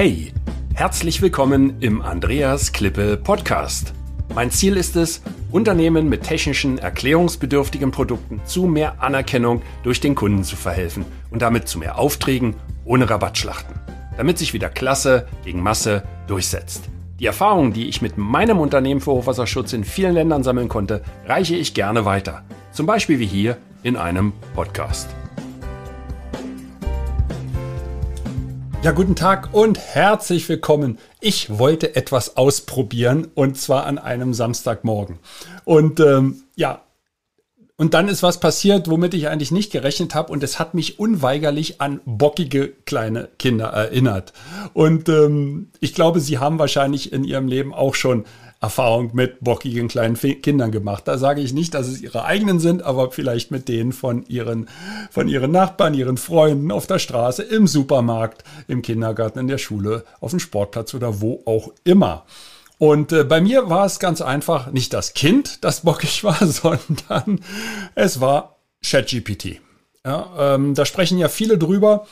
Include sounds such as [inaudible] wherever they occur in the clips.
Hey, herzlich willkommen im Andreas Klippe Podcast. Mein Ziel ist es, Unternehmen mit technischen, erklärungsbedürftigen Produkten zu mehr Anerkennung durch den Kunden zu verhelfen und damit zu mehr Aufträgen ohne Rabattschlachten, damit sich wieder Klasse gegen Masse durchsetzt. Die Erfahrungen, die ich mit meinem Unternehmen für Hochwasserschutz in vielen Ländern sammeln konnte, reiche ich gerne weiter. Zum Beispiel wie hier in einem Podcast. Ja, guten Tag und herzlich willkommen. Ich wollte etwas ausprobieren und zwar an einem Samstagmorgen. Und ähm, ja, und dann ist was passiert, womit ich eigentlich nicht gerechnet habe und es hat mich unweigerlich an bockige kleine Kinder erinnert. Und ähm, ich glaube, Sie haben wahrscheinlich in Ihrem Leben auch schon Erfahrung mit bockigen kleinen Kindern gemacht. Da sage ich nicht, dass es ihre eigenen sind, aber vielleicht mit denen von ihren, von ihren Nachbarn, ihren Freunden auf der Straße, im Supermarkt, im Kindergarten, in der Schule, auf dem Sportplatz oder wo auch immer. Und äh, bei mir war es ganz einfach nicht das Kind, das bockig [laughs] war, sondern es war ChatGPT. Ja, ähm, da sprechen ja viele drüber.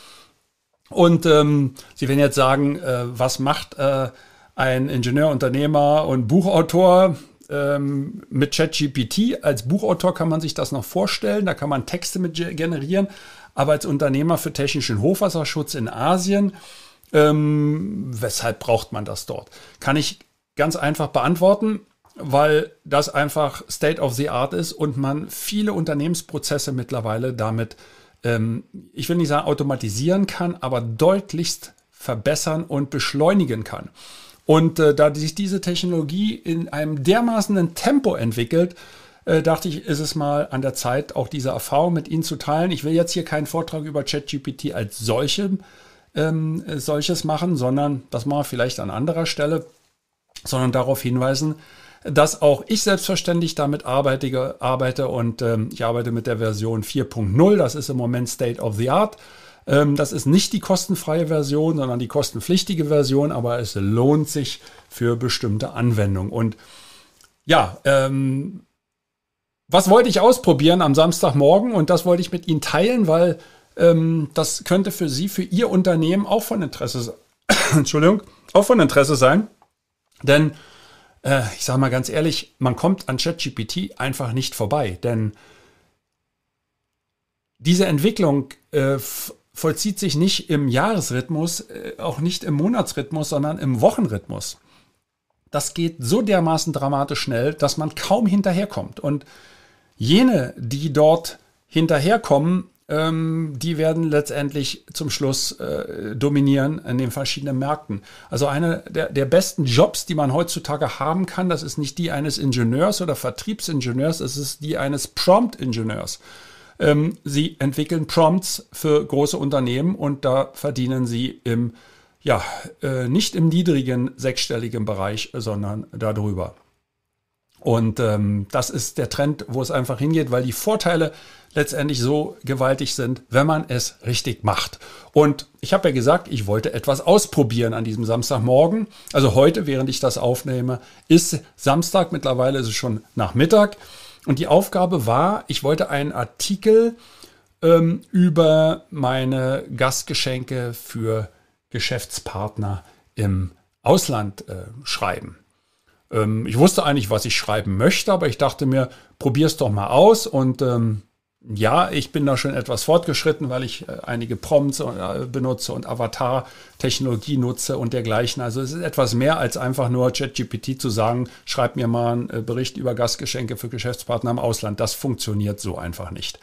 Und ähm, Sie werden jetzt sagen, äh, was macht äh, ein Ingenieur, Unternehmer und Buchautor. Ähm, mit ChatGPT als Buchautor kann man sich das noch vorstellen, da kann man Texte mit generieren, aber als Unternehmer für technischen Hochwasserschutz in Asien, ähm, weshalb braucht man das dort? Kann ich ganz einfach beantworten, weil das einfach State of the Art ist und man viele Unternehmensprozesse mittlerweile damit, ähm, ich will nicht sagen automatisieren kann, aber deutlichst verbessern und beschleunigen kann. Und äh, da sich diese Technologie in einem dermaßenen Tempo entwickelt, äh, dachte ich, ist es mal an der Zeit, auch diese Erfahrung mit Ihnen zu teilen. Ich will jetzt hier keinen Vortrag über ChatGPT als solche, ähm, äh, solches machen, sondern das mal vielleicht an anderer Stelle, sondern darauf hinweisen, dass auch ich selbstverständlich damit arbeite, arbeite und ähm, ich arbeite mit der Version 4.0. Das ist im Moment State of the Art. Ähm, das ist nicht die kostenfreie Version, sondern die kostenpflichtige Version, aber es lohnt sich für bestimmte Anwendungen. Und ja, ähm, was wollte ich ausprobieren am Samstagmorgen und das wollte ich mit Ihnen teilen, weil ähm, das könnte für Sie, für Ihr Unternehmen auch von Interesse sein. [coughs] Entschuldigung, auch von Interesse sein. Denn äh, ich sage mal ganz ehrlich, man kommt an ChatGPT einfach nicht vorbei. Denn diese Entwicklung äh, vollzieht sich nicht im Jahresrhythmus, äh, auch nicht im Monatsrhythmus, sondern im Wochenrhythmus. Das geht so dermaßen dramatisch schnell, dass man kaum hinterherkommt. Und jene, die dort hinterherkommen, ähm, die werden letztendlich zum Schluss äh, dominieren in den verschiedenen Märkten. Also einer der, der, besten Jobs, die man heutzutage haben kann, das ist nicht die eines Ingenieurs oder Vertriebsingenieurs, es ist die eines Prompt-Ingenieurs. Ähm, sie entwickeln Prompts für große Unternehmen und da verdienen sie im, ja, äh, nicht im niedrigen sechsstelligen Bereich, sondern darüber. Und ähm, das ist der Trend, wo es einfach hingeht, weil die Vorteile letztendlich so gewaltig sind, wenn man es richtig macht. Und ich habe ja gesagt, ich wollte etwas ausprobieren an diesem Samstagmorgen. Also heute, während ich das aufnehme, ist Samstag, mittlerweile ist es schon Nachmittag. Und die Aufgabe war, ich wollte einen Artikel ähm, über meine Gastgeschenke für Geschäftspartner im Ausland äh, schreiben. Ähm, ich wusste eigentlich, was ich schreiben möchte, aber ich dachte mir, probier's doch mal aus und ähm, ja, ich bin da schon etwas fortgeschritten, weil ich äh, einige Prompts äh, benutze und Avatar-Technologie nutze und dergleichen. Also es ist etwas mehr als einfach nur ChatGPT zu sagen, schreib mir mal einen äh, Bericht über Gastgeschenke für Geschäftspartner im Ausland. Das funktioniert so einfach nicht.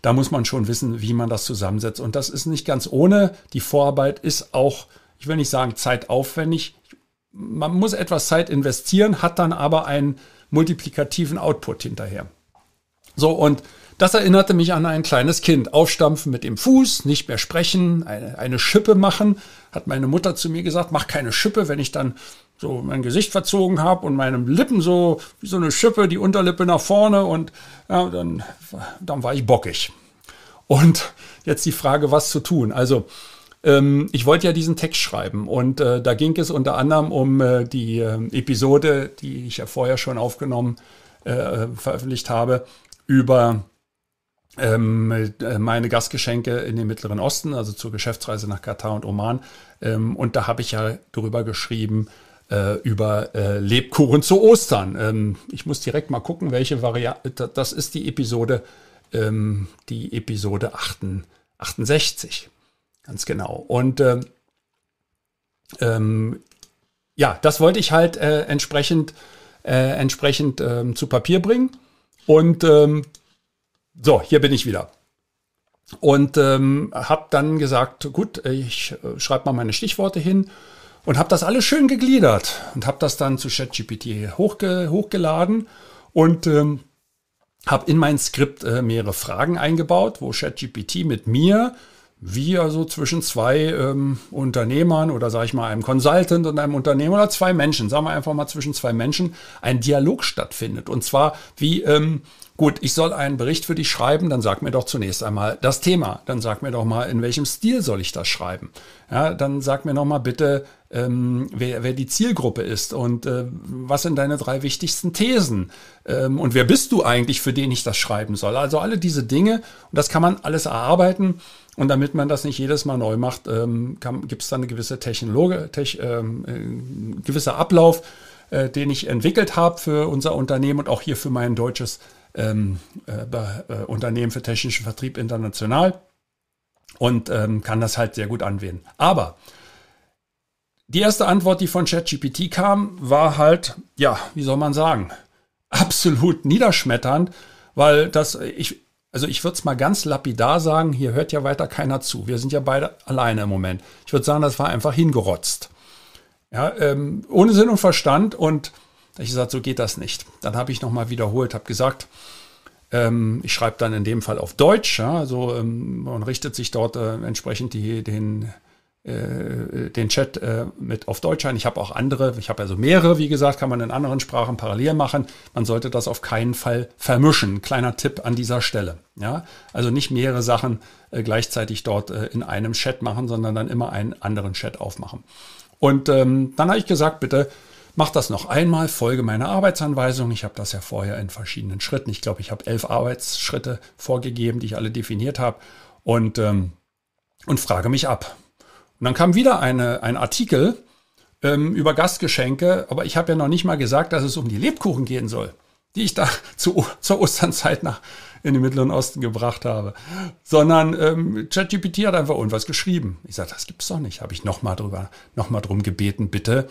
Da muss man schon wissen, wie man das zusammensetzt. Und das ist nicht ganz ohne. Die Vorarbeit ist auch, ich will nicht sagen zeitaufwendig. Man muss etwas Zeit investieren, hat dann aber einen multiplikativen Output hinterher. So und das erinnerte mich an ein kleines Kind. Aufstampfen mit dem Fuß, nicht mehr sprechen, eine, eine Schippe machen. Hat meine Mutter zu mir gesagt, mach keine Schippe, wenn ich dann so mein Gesicht verzogen habe und meinem Lippen so wie so eine Schippe, die Unterlippe nach vorne und ja, dann, dann war ich bockig. Und jetzt die Frage, was zu tun. Also ähm, ich wollte ja diesen Text schreiben und äh, da ging es unter anderem um äh, die äh, Episode, die ich ja vorher schon aufgenommen äh, veröffentlicht habe, über ähm, äh, meine Gastgeschenke in den Mittleren Osten, also zur Geschäftsreise nach Katar und Oman. Ähm, und da habe ich ja drüber geschrieben, äh, über äh, Lebkuchen zu Ostern. Ähm, ich muss direkt mal gucken, welche Variante. Das ist die Episode, ähm, die Episode 68. Ganz genau. Und ähm, ähm, ja, das wollte ich halt äh, entsprechend, äh, entsprechend zu Papier bringen. Und so, hier bin ich wieder. Und ähm, habe dann gesagt, gut, ich äh, schreibe mal meine Stichworte hin und habe das alles schön gegliedert und habe das dann zu ChatGPT hochge hochgeladen und ähm, habe in mein Skript äh, mehrere Fragen eingebaut, wo ChatGPT mit mir wie also zwischen zwei ähm, Unternehmern oder sage ich mal einem Consultant und einem Unternehmer oder zwei Menschen, sagen wir einfach mal zwischen zwei Menschen, ein Dialog stattfindet. Und zwar wie, ähm, gut, ich soll einen Bericht für dich schreiben, dann sag mir doch zunächst einmal das Thema, dann sag mir doch mal, in welchem Stil soll ich das schreiben. Ja, dann sag mir noch mal bitte, ähm, wer, wer die Zielgruppe ist und äh, was sind deine drei wichtigsten Thesen ähm, und wer bist du eigentlich, für den ich das schreiben soll. Also alle diese Dinge und das kann man alles erarbeiten. Und damit man das nicht jedes Mal neu macht, ähm, gibt es dann eine gewisse Technologe, tech, ähm, äh, gewisser Ablauf, äh, den ich entwickelt habe für unser Unternehmen und auch hier für mein deutsches ähm, äh, äh, Unternehmen für technischen Vertrieb international und ähm, kann das halt sehr gut anwenden. Aber die erste Antwort, die von ChatGPT kam, war halt, ja, wie soll man sagen, [laughs] absolut niederschmetternd, weil das, äh, ich, also ich würde es mal ganz lapidar sagen, hier hört ja weiter keiner zu. Wir sind ja beide alleine im Moment. Ich würde sagen, das war einfach hingerotzt. Ja, ähm, ohne Sinn und Verstand. Und ich gesagt, so geht das nicht. Dann habe ich nochmal wiederholt, habe gesagt, ähm, ich schreibe dann in dem Fall auf Deutsch. Ja, also ähm, man richtet sich dort äh, entsprechend die, den äh, äh, den Chat äh, mit auf Deutsch ein. Ich habe auch andere, ich habe also mehrere, wie gesagt, kann man in anderen Sprachen parallel machen. Man sollte das auf keinen Fall vermischen. Kleiner Tipp an dieser Stelle. Ja? Also nicht mehrere Sachen gleichzeitig dort in einem Chat machen, sondern dann immer einen anderen Chat aufmachen. Und ähm, dann habe ich gesagt, bitte Mach das noch einmal, folge meiner Arbeitsanweisung. Ich habe das ja vorher in verschiedenen Schritten. Ich glaube, ich habe elf Arbeitsschritte vorgegeben, die ich alle definiert habe. Und, ähm, und frage mich ab. Und dann kam wieder eine, ein Artikel ähm, über Gastgeschenke, aber ich habe ja noch nicht mal gesagt, dass es um die Lebkuchen gehen soll, die ich da [laughs] zu, zur Osternzeit nach in den Mittleren Osten gebracht habe, sondern ähm, ChatGPT hat einfach irgendwas geschrieben. Ich sage, das gibt's doch nicht. Habe ich nochmal drüber, nochmal drum gebeten, bitte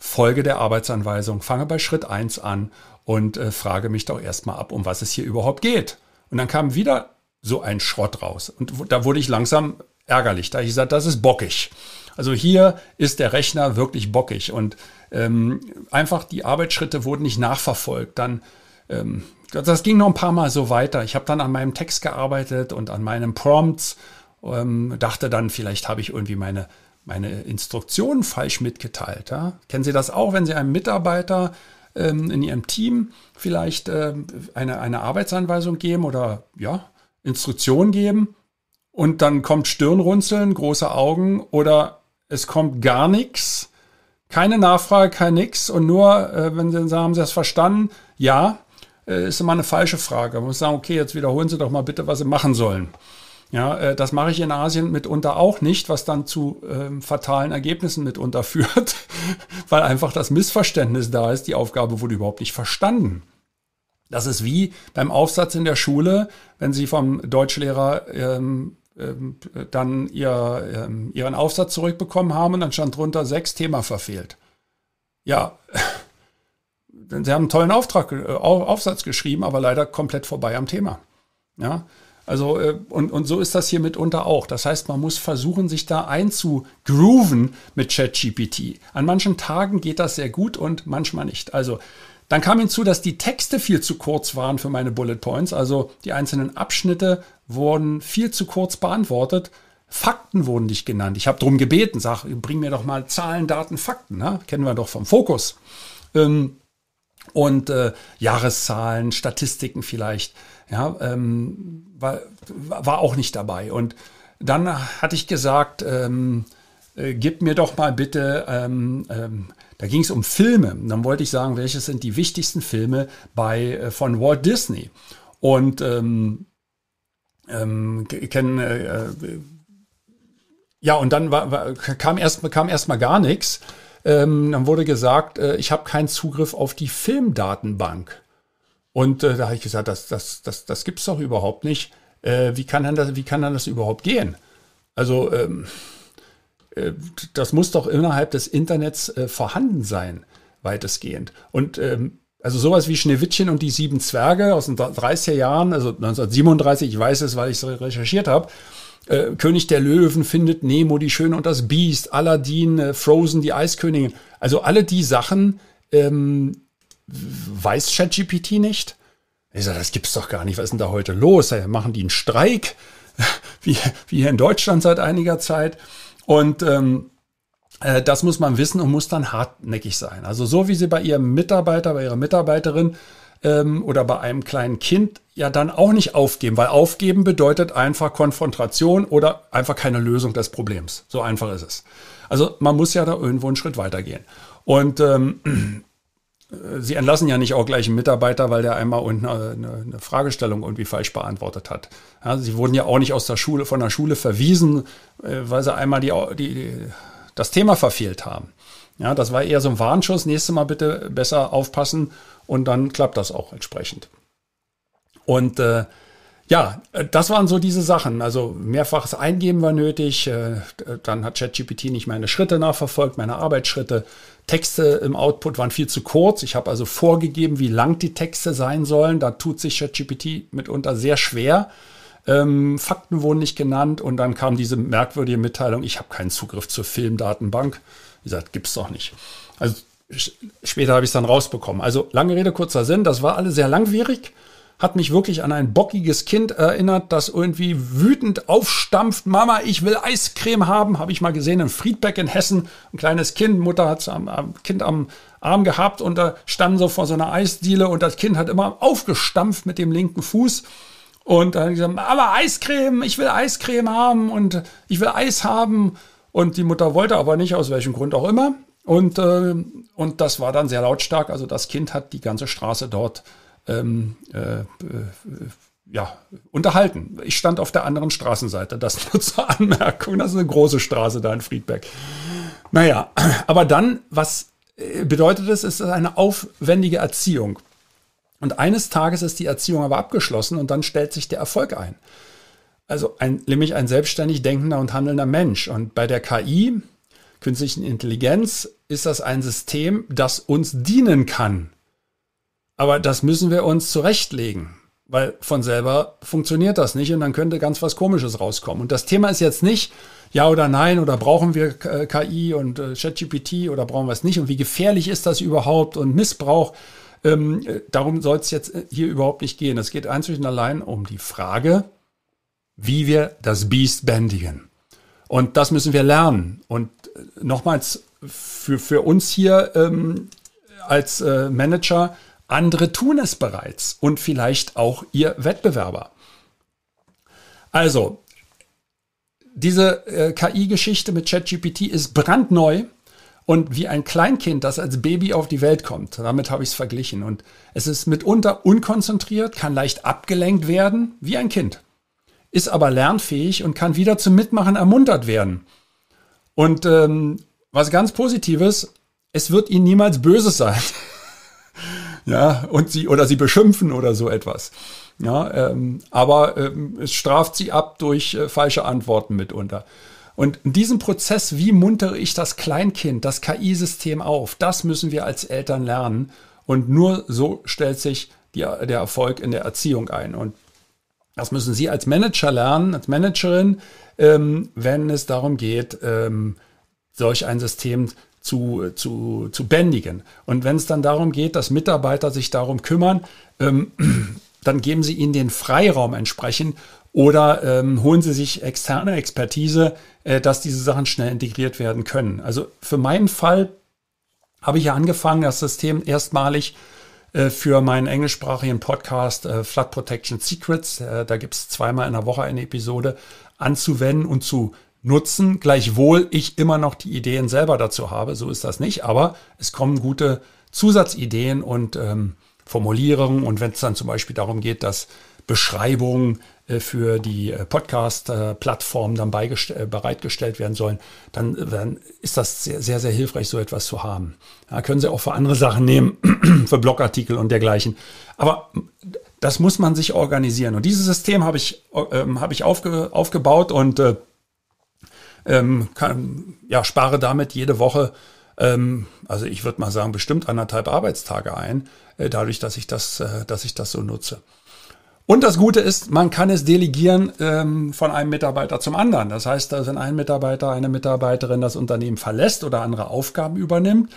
folge der Arbeitsanweisung, fange bei Schritt 1 an und äh, frage mich doch erstmal ab, um was es hier überhaupt geht. Und dann kam wieder so ein Schrott raus. Und da wurde ich langsam ärgerlich. Da ich gesagt, das ist bockig. Also hier ist der Rechner wirklich bockig und ähm, einfach die Arbeitsschritte wurden nicht nachverfolgt. Dann ähm, das ging noch ein paar Mal so weiter. Ich habe dann an meinem Text gearbeitet und an meinen Prompts. Ähm, dachte dann, vielleicht habe ich irgendwie meine, meine Instruktionen falsch mitgeteilt. Ja? Kennen Sie das auch, wenn Sie einem Mitarbeiter ähm, in Ihrem Team vielleicht ähm, eine, eine Arbeitsanweisung geben oder ja, Instruktion geben und dann kommt Stirnrunzeln, große Augen oder es kommt gar nichts, keine Nachfrage, kein nix und nur, äh, wenn Sie sagen, haben Sie das verstanden? Ja, äh, ist immer eine falsche Frage. Man muss sagen, okay, jetzt wiederholen Sie doch mal bitte, was Sie machen sollen. Ja, äh, das mache ich in Asien mitunter auch nicht, was dann zu ähm, fatalen Ergebnissen mitunter [laughs] führt, weil einfach das Missverständnis da ist, die Aufgabe wurde überhaupt nicht verstanden. Das ist wie beim Aufsatz in der Schule, wenn Sie vom Deutschlehrer ähm, ähm, dann ihr, ähm, ihren Aufsatz zurückbekommen haben und dann stand drunter sechs Thema verfehlt. Ja, [laughs] sie haben einen tollen Auftrag, äh, Aufsatz geschrieben, aber leider komplett vorbei am Thema. Ja, also äh, und, und so ist das hier mitunter auch. Das heißt, man muss versuchen, sich da einzugrooven mit ChatGPT. An manchen Tagen geht das sehr gut und manchmal nicht. Also dann kam hinzu, dass die Texte viel zu kurz waren für meine Bullet Points, also die einzelnen Abschnitte wurden viel zu kurz beantwortet. Fakten wurden nicht genannt. Ich habe darum gebeten, sag, bring mir doch mal Zahlen, Daten, Fakten. Ne? Kennen wir doch vom Fokus. Ähm, und äh, Jahreszahlen, Statistiken vielleicht. Ja, ähm, war, war auch nicht dabei. Und dann hatte ich gesagt, ähm, äh, gib mir doch mal bitte, ähm, ähm da ging es um Filme. Und dann wollte ich sagen, welches sind die wichtigsten Filme bei, äh, von Walt Disney. Und ähm, ähm, kennen. Äh, äh, ja, und dann war, war, kam erstmal kam erst gar nichts. Ähm, dann wurde gesagt, äh, ich habe keinen Zugriff auf die Filmdatenbank. Und äh, da habe ich gesagt, das, das, das, das gibt es doch überhaupt nicht. Äh, wie, kann dann das, wie kann dann das überhaupt gehen? Also ähm, äh, das muss doch innerhalb des Internets äh, vorhanden sein, weitestgehend. Und ähm, also sowas wie Schneewittchen und die sieben Zwerge aus den 30er Jahren, also 1937, ich weiß es, weil ich es recherchiert habe. Äh, König der Löwen findet Nemo, die Schöne und das Biest, Aladdin, äh, Frozen, die Eiskönigin. Also alle die Sachen ähm, weiß ChatGPT nicht. Ich sage, das gibt's doch gar nicht. Was ist denn da heute los? Da machen die einen Streik, [laughs] wie, wie hier in Deutschland seit einiger Zeit. Und ähm, äh, das muss man wissen und muss dann hartnäckig sein. Also so wie sie bei ihrem Mitarbeiter, bei ihrer Mitarbeiterin ähm, oder bei einem kleinen Kind ja dann auch nicht aufgeben, weil aufgeben bedeutet einfach Konfrontation oder einfach keine Lösung des Problems. So einfach ist es. Also man muss ja da irgendwo einen Schritt weitergehen. Und ähm, [clears throat] Sie entlassen ja nicht auch gleich einen Mitarbeiter, weil der einmal äh, eine, eine Fragestellung irgendwie falsch beantwortet hat. Ja, sie wurden ja auch nicht aus der Schule, von der Schule verwiesen, äh, weil sie einmal die, die, die das Thema verfehlt haben. Ja, das war eher so ein Warnschuss. Nächstes Mal bitte besser aufpassen und dann klappt das auch entsprechend. Und äh, ja, das waren so diese Sachen. Also mehrfaches Eingeben war nötig. Äh, dann hat ChatGPT nicht meine Schritte nachverfolgt, meine Arbeitsschritte. Texte im Output waren viel zu kurz. Ich habe also vorgegeben, wie lang die Texte sein sollen. Da tut sich ChatGPT mitunter sehr schwer. Ähm, Fakten wurden nicht genannt und dann kam diese merkwürdige Mitteilung, ich habe keinen Zugriff zur Filmdatenbank. Wie gesagt, gibt es doch nicht. Also später habe ich es dann rausbekommen. Also lange Rede, kurzer Sinn, das war alles sehr langwierig. Hat mich wirklich an ein bockiges Kind erinnert, das irgendwie wütend aufstampft. Mama, ich will Eiscreme haben. Habe ich mal gesehen im Friedberg in Hessen. Ein kleines Kind, Mutter hat am, am Kind am Arm gehabt und da standen so vor so einer Eisdiele und das Kind hat immer aufgestampft mit dem linken Fuß. Und dann gesagt, aber Eiscreme, ich will Eiscreme haben und ich will Eis haben. Und die Mutter wollte aber nicht, aus welchem Grund auch immer. Und, äh, und das war dann sehr lautstark. Also das Kind hat die ganze Straße dort ähm, äh, äh, ja, unterhalten. Ich stand auf der anderen Straßenseite. Das [laughs] nur zur Anmerkung. Das ist eine große Straße da in Friedberg. Naja, aber dann, was äh, bedeutet es, ist eine aufwendige Erziehung. Und eines Tages ist die Erziehung aber abgeschlossen und dann stellt sich der Erfolg ein. Also ein, nämlich ein selbstständig denkender und handelnder Mensch. Und bei der KI, künstlichen Intelligenz, ist das ein System, das uns dienen kann. Aber das müssen wir uns zurechtlegen, weil von selber funktioniert das nicht und dann könnte ganz was Komisches rauskommen. Und das Thema ist jetzt nicht, ja oder nein oder brauchen wir äh, KI und äh, ChatGPT oder brauchen wir es nicht und wie gefährlich ist das überhaupt und Missbrauch. Ähm, äh, darum soll es jetzt äh, hier überhaupt nicht gehen. Es geht einzig und allein um die Frage, wie wir das Biest bändigen. Und das müssen wir lernen. Und äh, nochmals für, für uns hier ähm, als äh, Manager, andere tun es bereits und vielleicht auch ihr Wettbewerber. Also, diese äh, KI-Geschichte mit ChatGPT ist brandneu und wie ein Kleinkind, das als Baby auf die Welt kommt. Damit habe ich es verglichen. Und es ist mitunter unkonzentriert, kann leicht abgelenkt werden, wie ein Kind, ist aber lernfähig und kann wieder zum Mitmachen ermuntert werden. Und ähm, was ganz Positives, es wird ihnen niemals böse sein. [laughs] ja, und sie oder sie beschimpfen oder so etwas. Ja, ähm, aber ähm, es straft sie ab durch äh, falsche Antworten mitunter. Und in diesem Prozess, wie muntere ich das Kleinkind, das KI-System auf, das müssen wir als Eltern lernen. Und nur so stellt sich die, der Erfolg in der Erziehung ein. Und das müssen Sie als Manager lernen, als Managerin, ähm, wenn es darum geht, ähm, solch ein System zu, zu, zu bändigen. Und wenn es dann darum geht, dass Mitarbeiter sich darum kümmern, ähm, [clears throat] dann geben Sie ihnen den Freiraum entsprechend, oder ähm, holen Sie sich externe Expertise, äh, dass diese Sachen schnell integriert werden können. Also für meinen Fall habe ich ja angefangen, das System erstmalig äh, für meinen englischsprachigen Podcast äh, Flood Protection Secrets, äh, da gibt es zweimal in der Woche eine Episode, anzuwenden und zu nutzen, gleichwohl ich immer noch die Ideen selber dazu habe, so ist das nicht, aber es kommen gute Zusatzideen und ähm, Formulierungen und wenn es dann zum Beispiel darum geht, dass Beschreibungen äh, für die äh, Podcast-Plattformen dann äh, bereitgestellt werden sollen, dann, dann ist das sehr, sehr, sehr hilfreich, so etwas zu haben. Ja, können Sie auch für andere Sachen nehmen, [clears throat] für Blogartikel und dergleichen. Aber das muss man sich organisieren. Und dieses System habe ich, ähm, habe ich aufge, aufgebaut und ähm, kann, ja, spare damit jede Woche, ähm, also ich würde mal sagen, bestimmt anderthalb Arbeitstage ein, äh, dadurch, dass ich das, äh, dass ich das so nutze. Und das Gute ist, man kann es delegieren ähm, von einem Mitarbeiter zum anderen. Das heißt, wenn ein Mitarbeiter, eine Mitarbeiterin das Unternehmen verlässt oder andere Aufgaben übernimmt,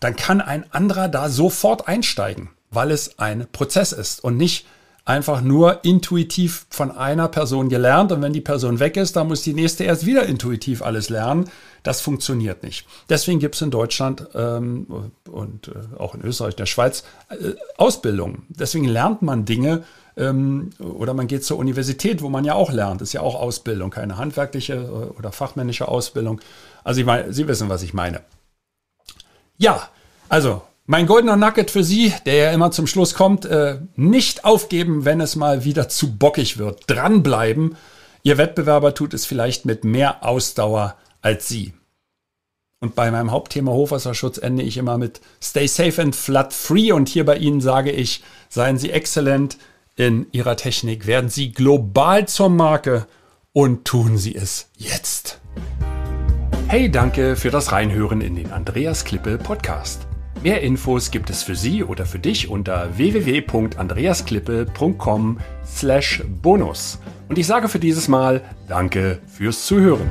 dann kann ein anderer da sofort einsteigen, weil es ein Prozess ist und nicht einfach nur intuitiv von einer Person gelernt. Und wenn die Person weg ist, dann muss die nächste erst wieder intuitiv alles lernen. Das funktioniert nicht. Deswegen gibt es in Deutschland ähm, und äh, auch in Österreich, der Schweiz äh, Ausbildungen. Deswegen lernt man Dinge ähm, oder man geht zur Universität, wo man ja auch lernt. Ist ja auch Ausbildung, keine handwerkliche äh, oder fachmännische Ausbildung. Also ich meine, Sie wissen, was ich meine. Ja, also mein goldener Nugget für Sie, der ja immer zum Schluss kommt, äh, nicht aufgeben, wenn es mal wieder zu bockig wird. Dranbleiben. Ihr Wettbewerber tut es vielleicht mit mehr Ausdauer als sie. Und bei meinem Hauptthema Hochwasserschutz ende ich immer mit Stay safe and flood free. Und hier bei Ihnen sage ich, seien Sie exzellent in Ihrer Technik, werden Sie global zur Marke und tun Sie es jetzt. Hey, danke für das Reinhören in den Andreas Klippe Podcast. Mehr Infos gibt es für Sie oder für dich unter www.andreasklippe.com/bonus. slash Und ich sage für dieses Mal Danke fürs Zuhören.